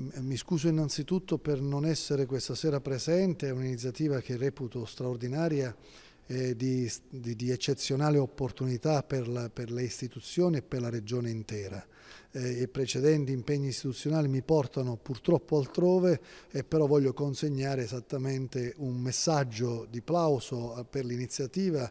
Mi scuso innanzitutto per non essere questa sera presente, è un'iniziativa che reputo straordinaria e di, di, di eccezionale opportunità per, la, per, le istituzioni e per la regione intera. Eh, I precedenti impegni istituzionali mi portano purtroppo altrove e però voglio consegnare esattamente un messaggio di plauso eh, per l'iniziativa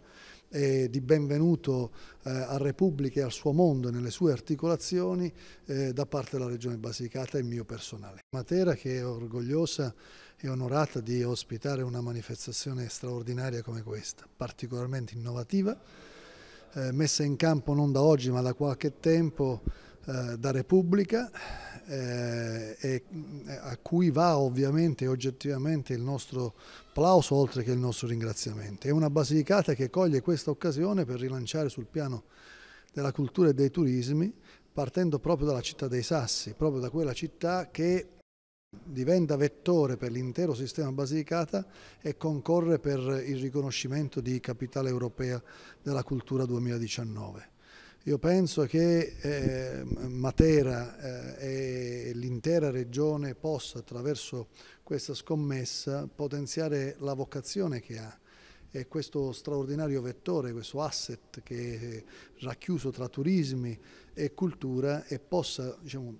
e di benvenuto eh, a Repubblica e al suo mondo nelle sue articolazioni eh, da parte della Regione Basilicata e mio personale. Matera che è orgogliosa e onorata di ospitare una manifestazione straordinaria come questa, particolarmente innovativa, eh, messa in campo non da oggi ma da qualche tempo eh, da Repubblica eh, e eh, a cui va ovviamente e oggettivamente il nostro plauso oltre che il nostro ringraziamento. È una Basilicata che coglie questa occasione per rilanciare sul piano della cultura e dei turismi partendo proprio dalla città dei Sassi, proprio da quella città che diventa vettore per l'intero sistema Basilicata e concorre per il riconoscimento di capitale europea della cultura 2019. Io penso che eh, Matera eh, e l'intera regione possa attraverso questa scommessa potenziare la vocazione che ha e questo straordinario vettore, questo asset che è racchiuso tra turismi e cultura e possa diciamo,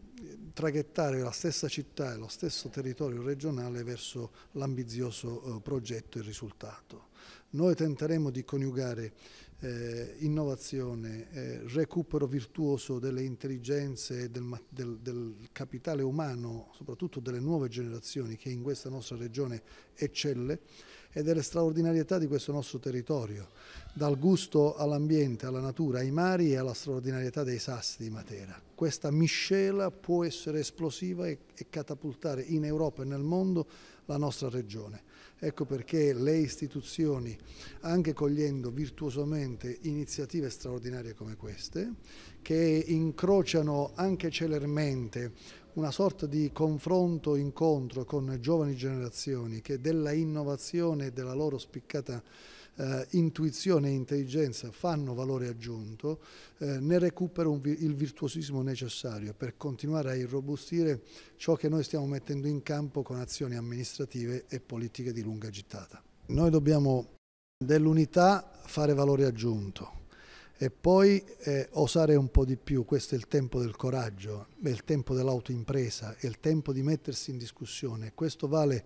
traghettare la stessa città e lo stesso territorio regionale verso l'ambizioso eh, progetto e risultato. Noi tenteremo di coniugare eh, innovazione, eh, recupero virtuoso delle intelligenze e del, del, del, capitale umano, soprattutto delle nuove generazioni che in questa nostra regione eccelle e delle straordinarietà di questo nostro territorio, dal gusto all'ambiente, alla natura, ai mari e alla straordinarietà dei sassi di Matera. Questa miscela può essere esplosiva e, e catapultare in Europa e nel mondo la nostra regione. Ecco perché le istituzioni, anche cogliendo virtuosamente presente iniziative straordinarie come queste che incrociano anche celermente una sorta di confronto, incontro con giovani generazioni che della innovazione e della loro spiccata eh, intuizione e intelligenza fanno valore aggiunto, eh, ne recupera vi il virtuosismo necessario per continuare a irrobustire ciò che noi stiamo mettendo in campo con azioni amministrative e politiche di lunga gittata. Noi dobbiamo dell'unità fare valore aggiunto e poi eh, osare un po' di più, questo è il tempo del coraggio, è il tempo dell'autoimpresa, è il tempo di mettersi in discussione, questo vale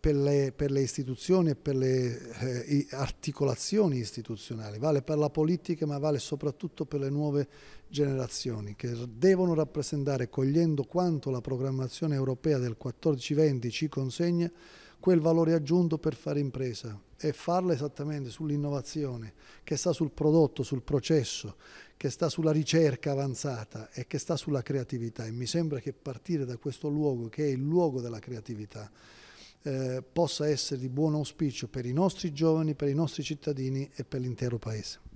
per le, per le istituzioni e per le eh, articolazioni istituzionali, vale per la politica ma vale soprattutto per le nuove generazioni che devono rappresentare, cogliendo quanto la programmazione europea del 14-20 ci consegna, quel valore aggiunto per fare impresa e farla esattamente sull'innovazione che sta sul prodotto, sul processo, che sta sulla ricerca avanzata e che sta sulla creatività e mi sembra che partire da questo luogo che è il luogo della creatività eh, possa essere di buon auspicio per i nostri giovani, per i nostri cittadini e per l'intero Paese.